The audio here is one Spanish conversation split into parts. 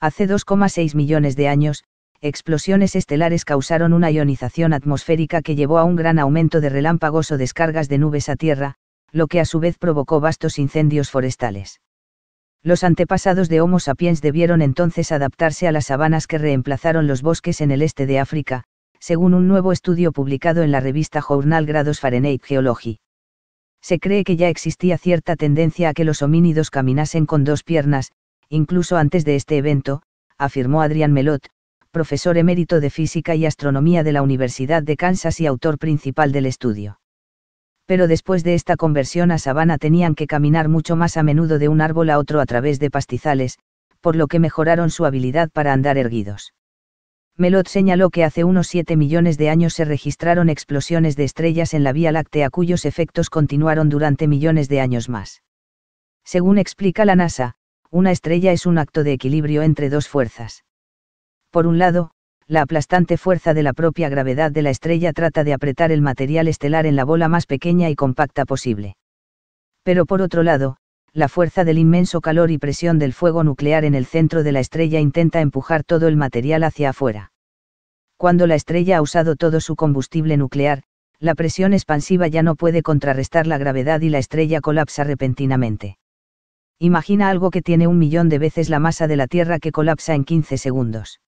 Hace 2,6 millones de años, explosiones estelares causaron una ionización atmosférica que llevó a un gran aumento de relámpagos o descargas de nubes a tierra, lo que a su vez provocó vastos incendios forestales. Los antepasados de Homo sapiens debieron entonces adaptarse a las sabanas que reemplazaron los bosques en el este de África, según un nuevo estudio publicado en la revista Journal Grados Fahrenheit Geology. Se cree que ya existía cierta tendencia a que los homínidos caminasen con dos piernas, Incluso antes de este evento, afirmó Adrian Melot, profesor emérito de Física y Astronomía de la Universidad de Kansas y autor principal del estudio. Pero después de esta conversión a sabana tenían que caminar mucho más a menudo de un árbol a otro a través de pastizales, por lo que mejoraron su habilidad para andar erguidos. Melot señaló que hace unos 7 millones de años se registraron explosiones de estrellas en la Vía Láctea cuyos efectos continuaron durante millones de años más. Según explica la NASA, una estrella es un acto de equilibrio entre dos fuerzas. Por un lado, la aplastante fuerza de la propia gravedad de la estrella trata de apretar el material estelar en la bola más pequeña y compacta posible. Pero por otro lado, la fuerza del inmenso calor y presión del fuego nuclear en el centro de la estrella intenta empujar todo el material hacia afuera. Cuando la estrella ha usado todo su combustible nuclear, la presión expansiva ya no puede contrarrestar la gravedad y la estrella colapsa repentinamente. Imagina algo que tiene un millón de veces la masa de la Tierra que colapsa en 15 segundos.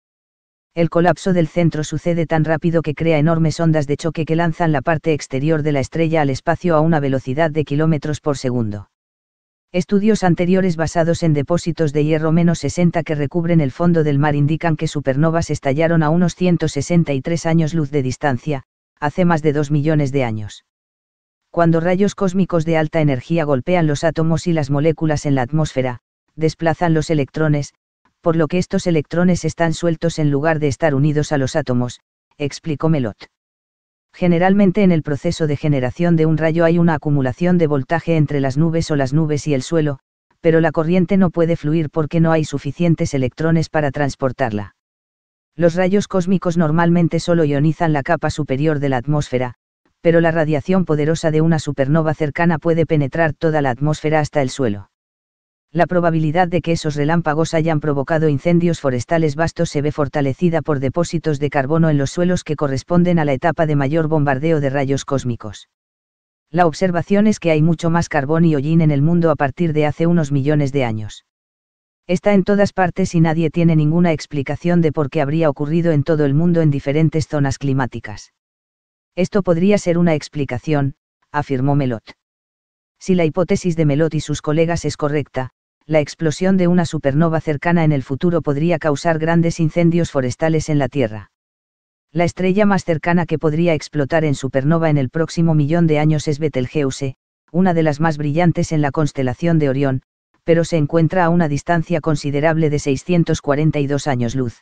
El colapso del centro sucede tan rápido que crea enormes ondas de choque que lanzan la parte exterior de la estrella al espacio a una velocidad de kilómetros por segundo. Estudios anteriores basados en depósitos de hierro menos 60 que recubren el fondo del mar indican que supernovas estallaron a unos 163 años luz de distancia, hace más de 2 millones de años cuando rayos cósmicos de alta energía golpean los átomos y las moléculas en la atmósfera, desplazan los electrones, por lo que estos electrones están sueltos en lugar de estar unidos a los átomos, explicó Melot. Generalmente en el proceso de generación de un rayo hay una acumulación de voltaje entre las nubes o las nubes y el suelo, pero la corriente no puede fluir porque no hay suficientes electrones para transportarla. Los rayos cósmicos normalmente solo ionizan la capa superior de la atmósfera, pero la radiación poderosa de una supernova cercana puede penetrar toda la atmósfera hasta el suelo. La probabilidad de que esos relámpagos hayan provocado incendios forestales vastos se ve fortalecida por depósitos de carbono en los suelos que corresponden a la etapa de mayor bombardeo de rayos cósmicos. La observación es que hay mucho más carbón y hollín en el mundo a partir de hace unos millones de años. Está en todas partes y nadie tiene ninguna explicación de por qué habría ocurrido en todo el mundo en diferentes zonas climáticas. Esto podría ser una explicación, afirmó Melot. Si la hipótesis de Melot y sus colegas es correcta, la explosión de una supernova cercana en el futuro podría causar grandes incendios forestales en la Tierra. La estrella más cercana que podría explotar en supernova en el próximo millón de años es Betelgeuse, una de las más brillantes en la constelación de Orión, pero se encuentra a una distancia considerable de 642 años luz.